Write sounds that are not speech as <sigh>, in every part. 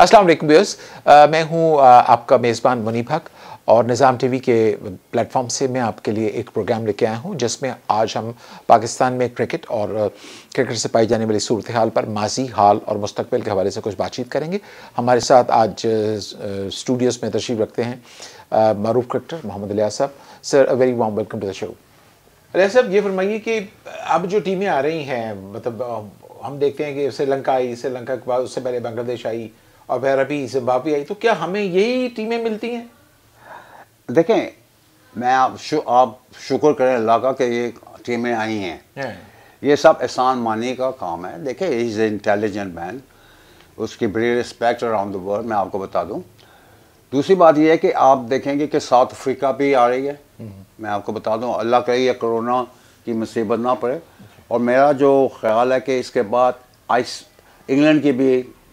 अस्सलाम वालेकुम व्यूअर्स मैं हूं आपका मेज़बान मुनीब हक और निज़ाम टीवी के प्लेटफॉर्म से मैं आपके लिए एक प्रोग्राम लेके आया हूं जिसमें आज हम पाकिस्तान में क्रिकेट और क्रिकेट से पाई जाने वाली सूरत हाल पर माजी हाल और मुस्तबिल के हवाले से कुछ बातचीत करेंगे हमारे साथ आज स्टूडियोज़ में तशरीफ़ रखते हैं मरूफ क्रिकेटर मोहम्मद लिया साहब sir a very warm welcome to the show अलिया साहब ये फरमाइए कि अब जो टीमें आ रही हैं मतलब हम देखते हैं कि श्रीलंका आई श्रीलंका के बाद उससे पहले बांग्लादेश आई और अभी जिम्बाब्वे आई तो क्या हमें यही टीमें मिलती हैं देखें मैं आप शु, आप शुक्र करें अल्लाह का कि ये टीमें आई हैं ये सब एहसान मानी का काम है देखें इज़ इंटेलिजेंट मैन उसकी बड़ी रिस्पेक्ट अराउंड द वर्ल्ड मैं आपको बता दूं दूसरी बात यह है कि आप देखेंगे कि साउथ अफ्रीका भी आ रही है हम्म। मैं आपको बता दूं अल्लाह करे ये कोरोना की मुसीबत ना पड़े और मेरा जो ख्याल है कि इसके बाद आइस इंग्लैंड की भी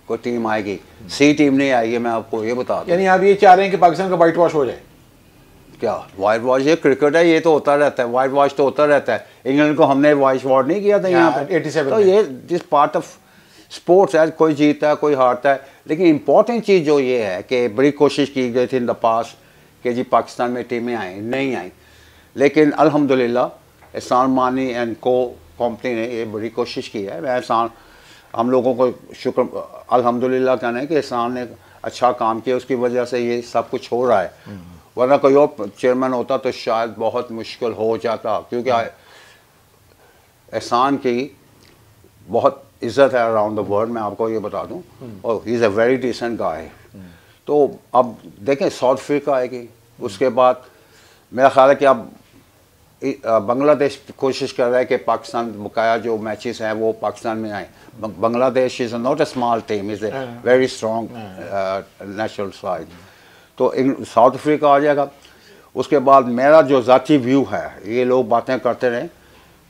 को टीम आएगी सी टीम नहीं आएगी मैं आपको ये बता दूँ यानी आप ये चाह रहे हैं कि पाकिस्तान का वाइट वॉश हो जाए क्या वाइट वॉश ये क्रिकेट है ये तो होता रहता है वाइट वॉश तो होता रहता है इंग्लैंड को हमने वाइट वॉर्ड नहीं किया था यहाँ पर एटी सेवन तो ये जिस पार्ट ऑफ स्पोर्ट्स है कोई जीतता है कोई हारता है लेकिन इंपॉर्टेंट चीज़ जो ये है कि बड़ी कोशिश की गई थी इन द पास कि जी पाकिस्तान में टीमें आई नहीं आई लेकिन अलहमदिल्ला एहसान मानी एंड को कंपनी ने ये बड़ी कोशिश की है मैं एहसान हम लोगों को शुक्र अल्हम्दुलिल्लाह कहना है कि एहसान ने अच्छा काम किया उसकी वजह से ये सब कुछ हो रहा है वरना कोई और चेयरमैन होता तो शायद बहुत मुश्किल हो जाता क्योंकि हम्म। एहसान की बहुत इज्जत है अराउंड द वर्ल्ड मैं आपको ये बता दूं हम्म। और he is a very decent guy तो अब देखें साउथ अफ्रीका आएगी उसके बाद मेरा ख्याल है कि अब बांग्लादेश कोशिश कर रहा है कि पाकिस्तान बकाया जो मैचेस हैं वो पाकिस्तान में आए बांग्लादेश इज़ नॉट हाँ। हाँ। A small team is a very strong national side तो साउथ अफ्रीका आ जाएगा उसके बाद मेरा जो ज़ाती व्यू है ये लोग बातें करते रहें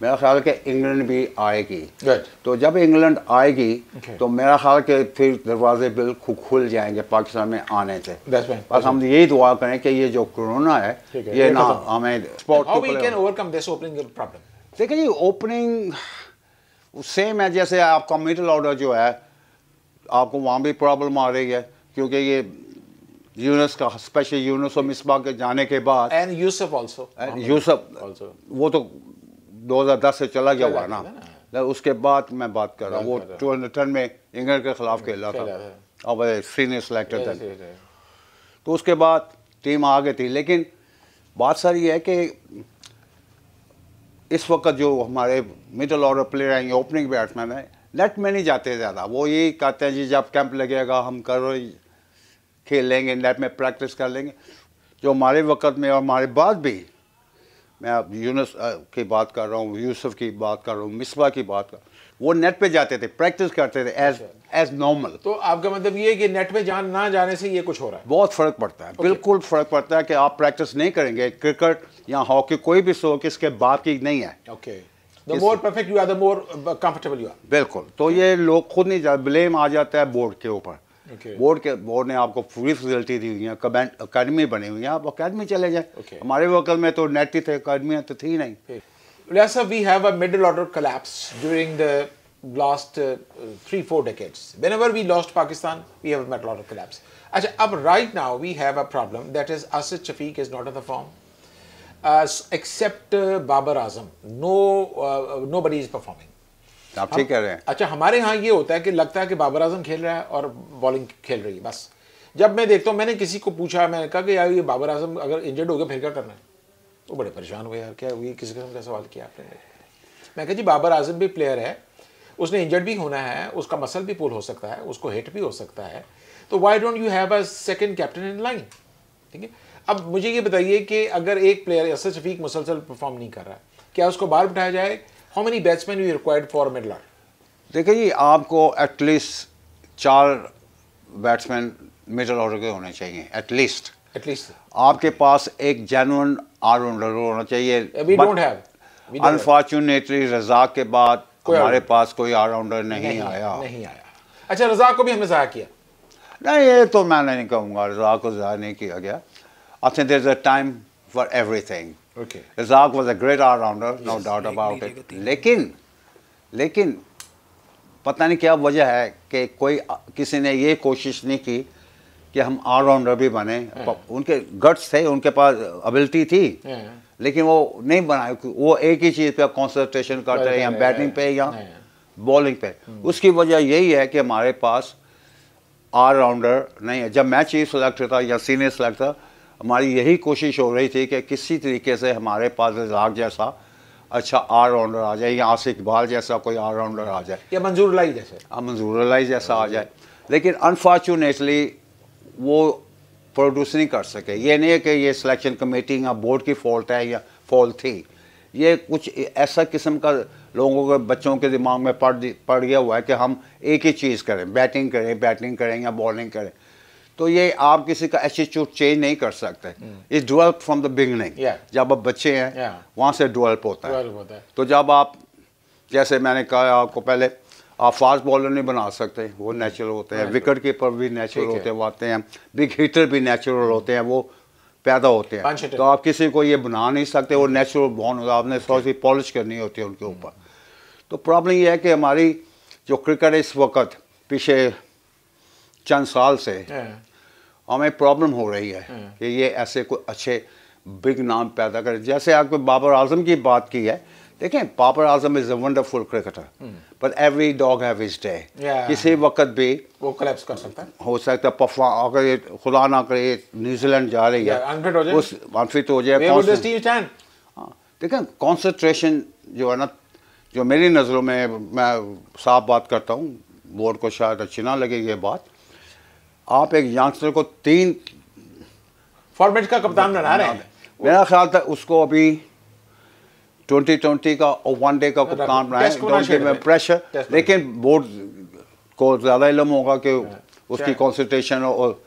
मेरा ख्याल के इंग्लैंड भी आएगी right. तो जब इंग्लैंड आएगी okay. तो मेरा ख्याल के फिर दरवाजे बिल्कुल खुल जाएंगे पाकिस्तान में आने से बस हम यही दुआ करें कि ये जो कोरोना है ये ना हमें देखिए जी ओपनिंग सेम है जैसे आपका मिडल ऑर्डर जो है आपको वहाँ भी प्रॉब्लम आ रही है क्योंकि ये यूनस का स्पेशल यूनस और मिसबा के जाने के बाद एंड यूसुफ आल्सो यूसुफ वो तो 2010 से चला गया हुआ ना, उसके बाद मैं बात कर रहा हूँ वो टू में इंग्लैंड के खिलाफ खेला था अब सीनियर सेलेक्टर थे तो उसके बाद टीम आ गई थी लेकिन बात सारी है कि इस वक्त जो हमारे मिडल ऑर्डर प्लेयर हैं ओपनिंग बैट्समैन हैं नेट में नहीं जाते ज़्यादा वो यही कहते हैं जी जब कैंप लगेगा हम कर खेल लेंगे नेट में प्रैक्टिस कर लेंगे जो हमारे वक्त में और हमारे बाद भी मैं आप यूनस की बात कर रहा हूँ यूसुफ की बात कर रहा हूँ मिसबा की बात कर वो नेट पे जाते थे प्रैक्टिस करते थे एज एज नॉर्मल तो आपका मतलब ये है कि नेट पे जान ना जाने से ये कुछ हो रहा है बहुत फ़र्क पड़ता है okay. बिल्कुल फ़र्क पड़ता है कि आप प्रैक्टिस नहीं करेंगे क्रिकेट या हॉकी कोई भी शो किसके बाप की नहीं है okay the more perfect you are the more comfortable you are बिल्कुल तो ये लोग खुद नहीं जा ब्लेम आ जाता है बोर्ड के ऊपर okay. बोर्ड के बोर्ड ने आपको पूरी फैसिलिटी दी हुई है अकेडमी बनी हुई है आप अकेडमी चले जाए okay. हमारे वकल में तो नेट ही थे अकेडमियाँ तो थी नहीं Lessa, we have a middle order collapse during the last uh, three four decades. Whenever we lost Pakistan, we have a middle order collapse. अच्छा अब right now we have a problem that is Asif Shafiq is not in the form. Uh, except uh, Babar Azam, no uh, nobody is performing. आप ठीक कह रहे हैं अच्छा हमारे यहाँ ये होता है कि लगता है कि बाबर आजम खेल रहा है और बॉलिंग खेल रही है बस जब मैं देखता हूँ मैंने किसी को पूछा मैंने कहा कि यार ये बाबर आजम अगर इंजर्ड हो गया फिर क्या करना है वो बड़े परेशान हुए यार क्या ये किसी किस्म का सवाल किया आपने मैं कहा जी बाबर आजम भी प्लेयर है उसने इंजर्ड भी होना है उसका मसल भी पुल हो सकता है उसको हिट भी हो सकता है तो why don't you have a second captain in line ठीक है अब मुझे ये बताइए कि अगर एक प्लेयर असद शफीक मुसलसल परफॉर्म नहीं कर रहा क्या उसको बाहर बिठाया जाए how many batsman you required for middle order देखिए जी आपको एटलीस्ट चार बैट्समैन मिडल ऑर्डर के होने चाहिए एटलीस्ट एटलीस्ट आपके पास एक जेनुअन ऑलराउंडर होना चाहिए we don't have unfortunately Razzaq के बाद हमारे पास कोई ऑलराउंडर नहीं, नहीं आया नहीं आया अच्छा रजाक को भी हमने ज़ाया किया नहीं ये तो मैंने नहीं कहूँगा रजाक को ज़ाया नहीं किया गया I think there is a time for everything Okay. Razak was a great all rounder, yes, doubt about it. लेकिन लेकिन पता नहीं क्या वजह है कि कोई किसी ने ये कोशिश नहीं की कि हम ऑल राउंडर भी बने हाँ। उनके गट्स थे उनके पास एबिलिटी थी हाँ। लेकिन वो नहीं बनाए वो एक ही चीज़ पे कॉन्सेंट्रेशन करते रहे या बैटिंग पे या बॉलिंग हाँ। पे हम्म। उसकी वजह यही है कि हमारे पास ऑल राउंडर नहीं है जब मैं चीफ सिलेक्ट था या सीनियर सेलेक्ट था हमारी यही कोशिश हो रही थी कि किसी तरीके से हमारे पास रजाक जैसा अच्छा ऑल राउंडर आ जाए या आसिफ इकबाल जैसा कोई ऑल राउंडर आ जाए या मंजूर लाई जैसे हाँ मंजूर लाई जैसा आ जाए लेकिन अनफॉर्चुनेटली वो प्रोड्यूस नहीं कर सके ये नहीं है कि ये सिलेक्शन कमेटी या बोर्ड की फॉल्ट है या फॉल्ट थी ये कुछ ऐसा किस्म का लोगों के बच्चों के दिमाग में पड़ पड़ गया हुआ है कि हम एक ही चीज़ करें बैटिंग करें बैटिंग करें या बॉलिंग करें तो ये आप किसी का एटीट्यूड चेंज नहीं कर सकते is develop from the beginning जब आप बच्चे हैं yeah. वहाँ से डेवलप होता, होता है तो जब आप जैसे मैंने कहा आपको पहले आप फास्ट बॉलर नहीं बना सकते वो नेचुरल होते हैं विकेट कीपर भी नेचुरल होते हैं आते हैं बिग हीटर भी नेचुरल हम्म। होते हैं वो पैदा होते हैं तो आप किसी को ये बना नहीं सकते वो नेचुरल हम्म। बॉर्न होता है आपने थोड़ी सी पॉलिश करनी होती है उनके हम्म। ऊपर तो प्रॉब्लम ये है कि हमारी जो क्रिकेट इस वक्त पीछे चंद साल से हाँ। हमें प्रॉब्लम हो रही है हाँ। कि ये ऐसे कोई अच्छे बिग नाम पैदा करें जैसे आपने बाबर आजम की बात की है देखें Babar Azam is a wonderful cricketer but every dog have is day किसी वक्त भी वो कलेप्स कर सकता है हो सकता है पफा अगर खुदा ना करे न्यूजीलैंड जा रही है उस अनफिट हो जाए हाँ, देखें कॉन्सेंट्रेशन जो है ना जो मेरी नज़रों में मैं साफ बात करता हूँ बोर्ड को शायद अच्छी ना लगेगी ये बात आप एक यंगस्टर को तीन फॉर्मेट का कप्तान बना रहे हैं मेरा ख्याल था उसको अभी ट्वेंटी ट्वेंटी का और वन डे का कप्तान बनाए ट्वेंटी में प्रेशर लेकिन बोर्ड को ज़्यादा इलम होगा कि हाँ। उसकी कॉन्सेंट्रेशन और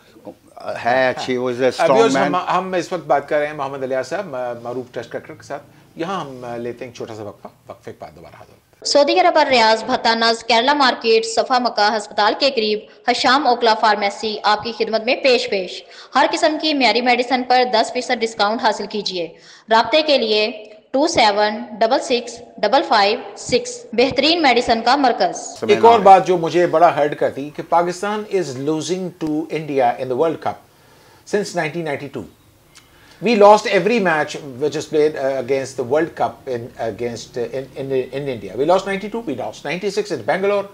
है हाँ। अच्छी वो इज स्ट्रॉन्ग हम इस वक्त बात कर रहे हैं मोहम्मद अलिया साहब मरूफ टेस्ट क्रिकेटर के साथ यहाँ हम लेते हैं छोटा सा वक्फा वक्फे के बाद दोबारा हाजिर सऊदी अरब और रियाज भतानज केरला मार्केट सफा मका अस्पताल के करीब हशाम ओकला फार्मेसी आपकी खिदमत में पेश पेश हर किस्म की मैरी मेडिसन पर 10 फीसद डिस्काउंट हासिल कीजिए रबते के लिए two seven double six double five six बेहतरीन मेडिसन का मरकज एक और बात जो मुझे बड़ा हर्ट करती कि Pakistan is losing to India in the world cup since 1992 we lost every match which is played uh, against the World Cup in against uh, in, in, in India. We lost 92, we lost 96 in Bangalore,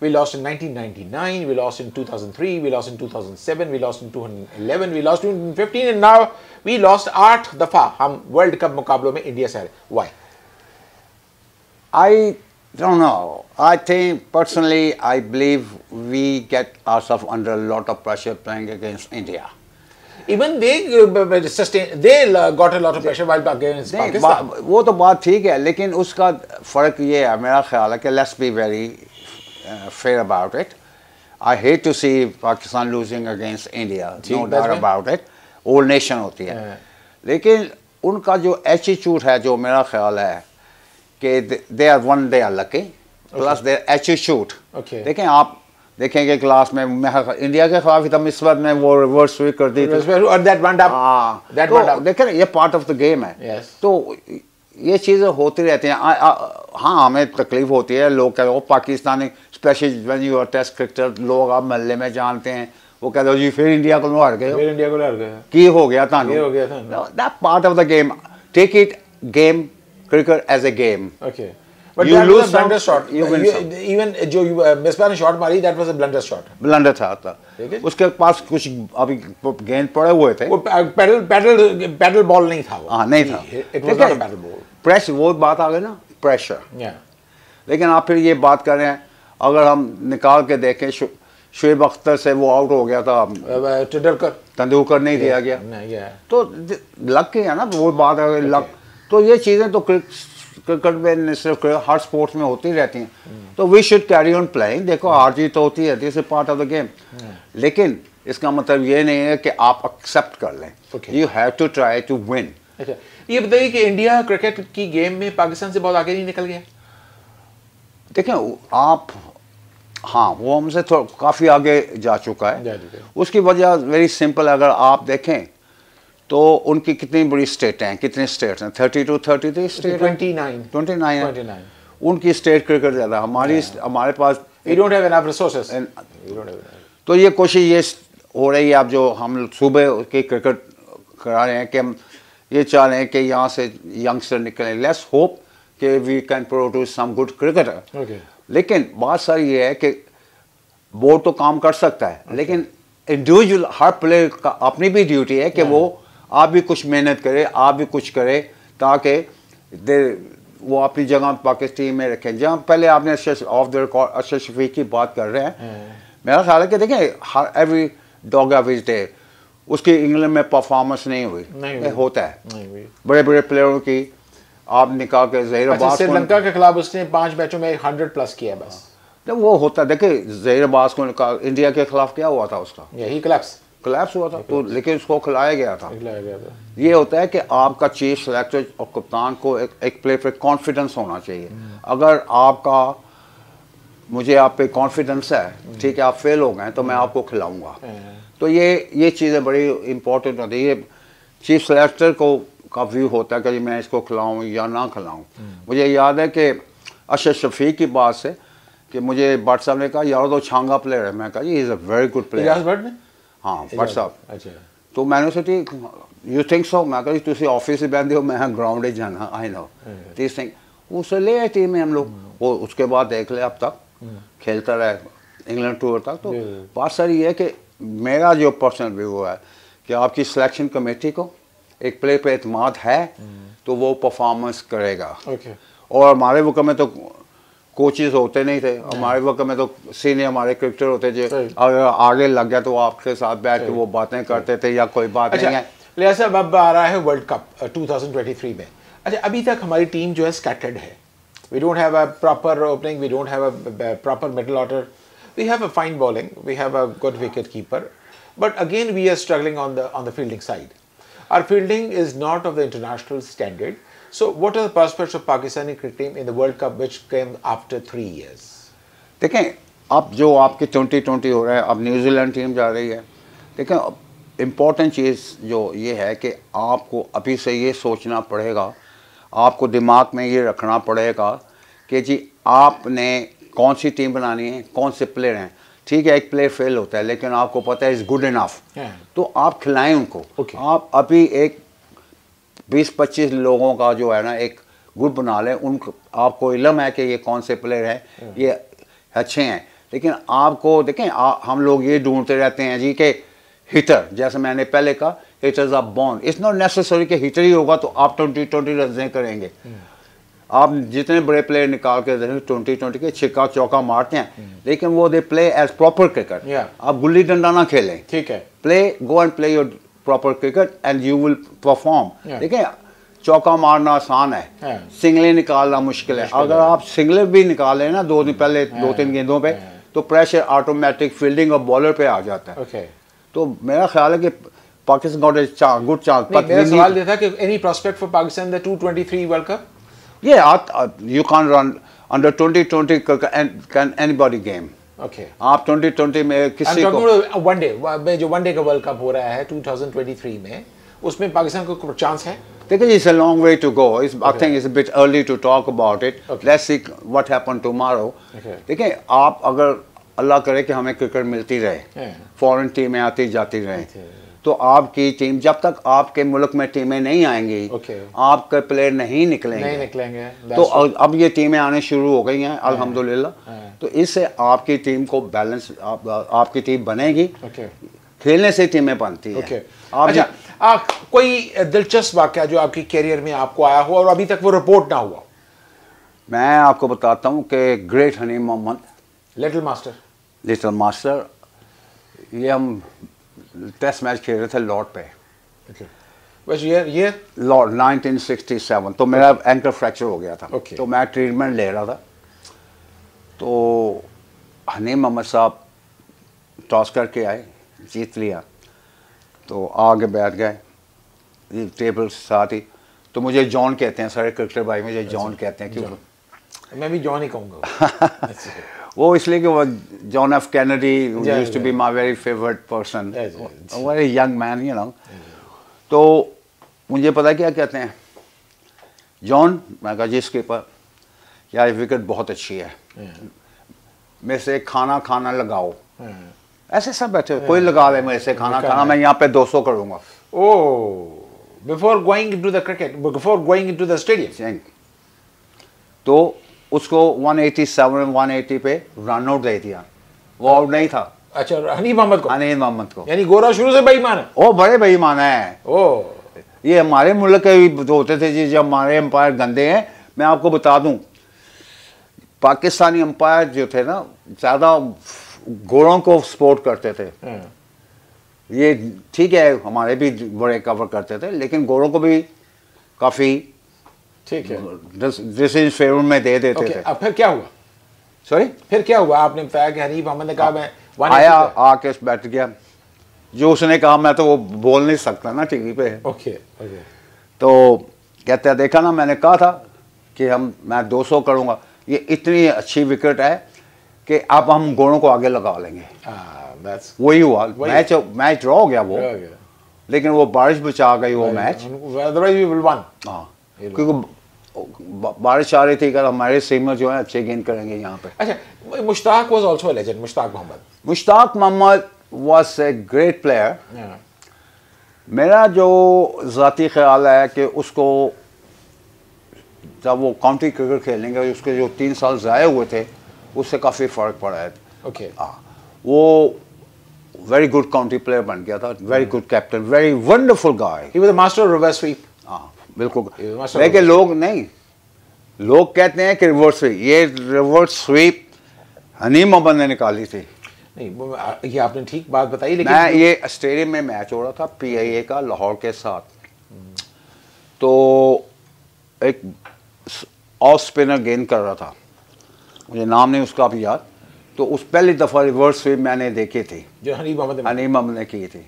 we lost in 1999, we lost in 2003, we lost in 2007, we lost in 2011, we lost in 2015, and now we lost the दफा हम world World Cup में India India हारे. Why? I don't know. I think personally, I believe we get ourselves under a lot of pressure playing against India. Even they sustain they got a lot of pressure while against Pakistan वो तो बात ठीक है लेकिन उसका फर्क ये है मेरा ख्याल है कि let's be very fair about it I hate to see Pakistan losing against India no doubt about it old nation होती है लेकिन उनका जो एटीट्यूड है जो मेरा ख्याल है कि they are one they are lucky plus their attitude देखें आप देखेंगे क्लास में इंडिया के खिलाफ ही एकदम तो इस वक्त ने वो रिवर्स स्वीप कर दी और दैट हाँ। तो देखें ये पार्ट ऑफ द गेम है तो ये चीज़ें होती रहती हैं हाँ हमें तकलीफ होती है लोग कहते हैं Pakistani special one you are test cricketer लोग आप महल्ले में जानते हैं वो कहते हो जी फिर इंडिया को हार गए फिर इंडिया को हार गए की हो गया थानू हो गया था that part of the game take it game cricket as a game okay But you lose blunder shot. You Even जो uh, मारी that was a blunder shot. था उसके पास कुछ अभी गेंद पड़े हुए थे. वो नहीं था वो. हाँ नहीं था. It was not a ball. वो बात आ गई ना प्रेशर. Yeah. लेकिन आप फिर ये बात कर रहे हैं अगर हम निकाल के देखें शुएब अख्तर से वो आउट हो गया था टिडरकर uh, uh, तेंदुलकर नहीं दिया गया तो लग के है ना वो बात है लग तो ये चीज़ें तो क्रिकेट में सिर्फ हर स्पोर्ट्स में होती रहती हैं तो we should carry on playing देखो हार जीत तो होती है this is part of the game लेकिन इसका मतलब ये नहीं है कि आप एक्सेप्ट कर लें you have to try to win अच्छा ये बताइए कि इंडिया क्रिकेट की गेम में पाकिस्तान से बहुत आगे नहीं निकल गया देखें आप हाँ वो हमसे काफ़ी आगे जा चुका है उसकी वजह वेरी सिंपल अगर आप देखें तो उनकी कितनी बड़ी स्टेटें हैं कितने स्टेट्स हैं thirty two thirty three twenty उनकी स्टेट क्रिकेट ज़्यादा हमारी हमारे पास तो ये कोशिश ये हो रही है आप जो हम सुबह के क्रिकेट करा रहे हैं कि हम ये चाह रहे हैं कि यहाँ से यंगस्टर निकलें लेस होप कि we can produce some good cricketer लेकिन बात सारी ये है कि बोर्ड तो काम कर सकता है okay. लेकिन इंडिविजुअल हर प्लेयर का अपनी भी ड्यूटी है कि yeah. वो आप भी कुछ मेहनत करें आप भी कुछ करें ताकि वो अपनी जगह पाकिस्तान में रखें जहाँ पहले आपने off the record Asad Shafiq की बात कर रहे हैं हम्म। मेरा ख्याल है कि देखें every dog has his day उसकी इंग्लैंड में परफॉर्मेंस नहीं हुई नहीं होता है बड़े बड़े प्लेयरों की आप निकाल के जहर अच्छा, अब्बास श्रीलंका के खिलाफ उसने पाँच मैचों में हंड्रेड प्लस किया बस जब हाँ। तो वो होता है देखिए जहर को निकाल इंडिया के खिलाफ क्या हुआ था उसका यही क्लब्स कलेप्स हुआ था तो लेकिन उसको खिलाया गया था खिलाया गया था ये होता है कि आपका चीफ सेलेक्टर और कप्तान को एक, एक प्ले पर कॉन्फिडेंस होना चाहिए हम्म। अगर आपका मुझे आप पे कॉन्फिडेंस है हम्म। ठीक है आप फेल हो गए तो मैं हम्म। आपको खिलाऊंगा हाँ। तो ये ये चीज़ें बड़ी इम्पोर्टेंट होती है ये चीफ सेलेक्टर को का व्यू होता है कि मैं इसको खिलाऊं या ना खिलाऊं मुझे याद है कि अशद शफीक की बात से कि मुझे भट्ट साहब ने कहा यार तो छांगा प्लेयर है मैं कहा is a very good player Butt हाँ व्हाट्सअप अच्छा तो मैंने सोची यू थिंक सो मैं कह तुम ऑफिस बहते हो मैं ग्राउंड ही जाना आई नो दिस थिंग उसे ले आए टीम में हम लोग हाँ। वो उसके बाद देख ले अब तक हाँ। खेलता रहे इंग्लैंड टूर तक तो बात सर ये है कि मेरा जो पर्सनल व्यू है कि आपकी सिलेक्शन कमेटी को एक प्ले पर अतमाद है हाँ। तो वो परफॉर्मेंस करेगा okay. और हमारे वक्त में तो कोचेज होते नहीं थे हमारे वक्त में तो सीनियर हमारे क्रिकेटर होते थे अगर आगे लग गया तो आपके साथ बैठ के वो बातें करते थे या कोई बात अच्छा, नहीं है लिया साहब अब आ रहा है वर्ल्ड कप 2023 में अच्छा अभी तक हमारी टीम जो है स्कैटर्ड है we don't have a proper opening we don't have a proper middle order we have a fine bowling we have a good wicket keeper but again we are struggling on the on the fielding side our fielding is not of the international standard So, what are the prospects of Pakistani cricket team in the World Cup, which came after three years? देखें अब जो आपके twenty twenty हो रहा है अब New Zealand team जा रही है देखें इम्पॉर्टेंट चीज़ जो ये है कि आपको अभी से ये सोचना पड़ेगा आपको दिमाग में ये रखना पड़ेगा कि जी आपने कौन सी टीम बनानी है कौन से प्लेयर हैं ठीक है एक प्लेयर फेल होता है लेकिन आपको पता है इज़ गुड इनफ तो आप खिलाएं उनको okay. आप अभी एक 20-25 लोगों का जो है ना एक ग्रुप बना लें उन आपको इलम है कि ये कौन से प्लेयर हैं ये अच्छे हैं लेकिन आपको देखें आ, हम लोग ये ढूंढते रहते हैं जी के हिटर जैसे मैंने पहले कहा is a bond it's not necessary कि हिटर ही होगा तो आप ट्वेंटी ट्वेंटी रजें करेंगे आप जितने बड़े प्लेयर निकाल के ट्वेंटी ट्वेंटी के छिक्का चौका मारते हैं लेकिन वो they play as proper cricket आप गुल्ली डंडा ना खेलें ठीक है play go and play your proper cricket and you will perform ठीक है चौका मारना आसान है, है। सिंगले निकालना मुश्किल है अगर आप सिंगले भी निकाले ना दो दिन पहले दो तीन गेंदों पे तो प्रेशर ऑटोमेटिक फील्डिंग और बॉलर पे आ जाता है तो मेरा ख्याल है कि Pakistan got a good chance सवाल ये कि any prospect for Pakistan the 223 world cup ये you can run under 2020 can anybody game okay आप 2020 में किसी को वनडे में जो वनडे का वर्ल्ड कप हो रहा है 2023 में उसमें पाकिस्तान को चांस है देखिए it's a long way to go it's I think it's a bit early to talk about it let's see what happen tomorrow ठीक आप अगर अल्लाह करे कि हमें क्रिकेट मिलती रहे फॉरेन हाँ। टीमें आती जाती रहें तो आपकी टीम जब तक आपके मुल्क में टीमें नहीं आएंगी okay. आपके प्लेयर नहीं निकलेंगे नहीं निकलेंगे तो अब ये टीमें आने शुरू हो गई हैं अल्हम्दुलिल्लाह तो इससे आपकी टीम को बैलेंस आप, आपकी टीम बनेगी okay. खेलने से टीमें बनती है आप अच्छा, आ, कोई दिलचस्प वाक्य जो आपकी कैरियर में आपको आया हुआ और अभी तक वो रिपोर्ट ना हुआ मैं आपको बताता हूँ कि great Hanif Mohammad little master little master ये हम टेस्ट मैच खेल रहे थे लॉर्ड पे बस ये ये लॉर्ड 1967 तो मेरा एंकल फ्रैक्चर हो गया था तो मैं ट्रीटमेंट ले रहा था तो हनीम अहमद साहब टॉस करके आए जीत लिया तो आगे बैठ गए टेबल साथ ही तो मुझे जॉन कहते हैं सारे क्रिकेटर भाई मुझे जॉन अच्छा। कहते हैं क्यों मैं भी जॉन ही कहूँगा <laughs> अच्छा। वो इसलिए कि वो John F Kennedy used to be my very favourite person very young man you know तो मुझे पता क्या कहते हैं जॉन मैं कहा जी इसके पर यार विकेट बहुत अच्छी है मेरे से खाना खाना लगाओ ऐसे सब बैठे कोई लगा ले मेरे से खाना खाना मैं यहाँ पे 200 करूँगा oh before going to the cricket before going to the stadium तो उसको 187 180 पे रन आउट दे दिया वो आउट नहीं था अच्छा हनीफ मोहम्मद को हनीफ मोहम्मद को यानी गोरा शुरू से बेईमान है ओ बड़े बेईमान है ओ ये हमारे मुल्क के भी होते थे जी जब हमारे अंपायर गंदे हैं मैं आपको बता दूं पाकिस्तानी अंपायर जो थे ना ज़्यादा गोरों को सपोर्ट करते थे हम्म। ये ठीक है हमारे भी बड़े कवर करते थे लेकिन गोरों को भी काफ़ी ठीक है डिसीजन फेवर में दे देते okay, थे अब फिर क्या हुआ सॉरी फिर क्या हुआ आपने बताया कि हरीफ अहमद ने कहा मैं आया आके बैठ गया जो उसने कहा मैं तो वो बोल नहीं सकता ना टीवी पे ओके ओके तो कहते हैं देखा ना मैंने कहा था कि हम मैं 200 करूँगा ये इतनी अच्छी विकेट है कि अब हम गोड़ों को आगे लगा लेंगे आ, वही हुआ मैच मैच ड्रॉ हो गया वो लेकिन वो बारिश बचा गई वो मैच हाँ। क्योंकि बारिश आ रही थी कल हमारे स्विमर जो है अच्छे गेंद करेंगे यहाँ पे अच्छा Mushtaq was also legend Mushtaq Mohammad Mushtaq Mohammad was a great player मेरा जो ज़ाती ख्याल है कि उसको जब वो काउंटी क्रिकेट खेलेंगे उसके जो तीन साल ज़ाये हुए थे उससे काफ़ी फ़र्क पड़ा है ओके हाँ वो वेरी गुड काउंटी प्लेयर बन गया था very good captain very wonderful guy he was master reverse sweep हाँ बिल्कुल देखिए लोग नहीं लोग कहते हैं कि रिवर्स स्वीप ये रिवर्स स्वीप हनी मोहम्मद ने निकाली थी नहीं ये आपने ठीक बात बताई लेकिन मैं ये स्टेडियम में मैच हो रहा था पीआईए का लाहौर के साथ तो एक ऑफ स्पिनर गेंद कर रहा था मुझे नाम नहीं उसका भी याद तो उस पहली दफ़ा रिवर्स स्वीप मैंने देखी थी जो हनी मोहम्मद हनी मोहम्मद ने की थी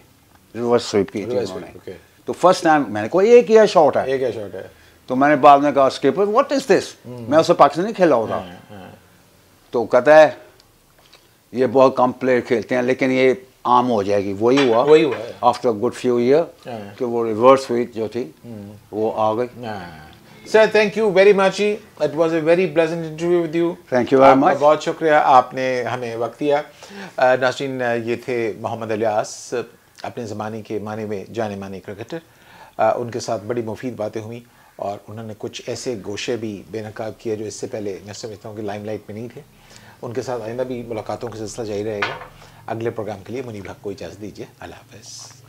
रिवर्स स्वीप की थी उन्होंने तो फर्स्ट टाइम मैंने कहा एक ही शॉट है एक ही शॉट है तो मैंने बाद में कहा स्कीपर व्हाट इज दिस मैं उसे पाकिस्तानी खेला होता हाँ, हाँ। तो कहता है ये बहुत कम प्लेयर खेलते हैं लेकिन ये आम हो जाएगी वही हुआ वही हुआ आफ्टर गुड फ्यू ईयर कि वो रिवर्स हुई जो थी हम्म। वो आ गई sir thank you very much he it was a very pleasant interview with you thank you very much बहुत शुक्रिया आपने हमें वक्त दिया नाशिन ये थे मोहम्मद अलियास अपने ज़माने के माने में जाने माने क्रिकेटर उनके साथ बड़ी मुफीद बातें हुई और उन्होंने कुछ ऐसे गोशे भी बेनकाब किए जो इससे पहले मैं समझता हूँ कि लाइमलाइट में नहीं थे उनके साथ आइंदा भी मुलाकातों का सिलसिला जारी रहेगा अगले प्रोग्राम के लिए मुनीब हक को इजाज़त दीजिए अल्लाह हाफ़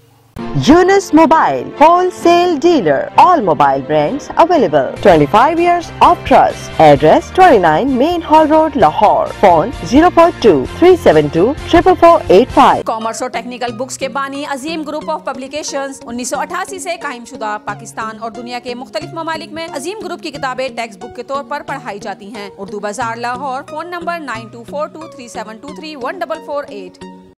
Yunus Mobile Wholesale Dealer. All mobile brands available. 25 years of trust. Address 29 Main Hall Road, Lahore. Phone 042-372-4485. Commerce और टेक्निकल बुक्स के बानी अजीम ग्रुप ऑफ पब्लिकेशन उन्नीस सौ अठासी ऐसी कायम शुदा पाकिस्तान और दुनिया के मुख्तलिफ ममालिक में अजीम ग्रुप की किताबें टेक्स्ट बुक के तौर आरोप पढ़ाई जाती है उर्दू बाजार Lahore phone number nine two four two three seven two three one double four eight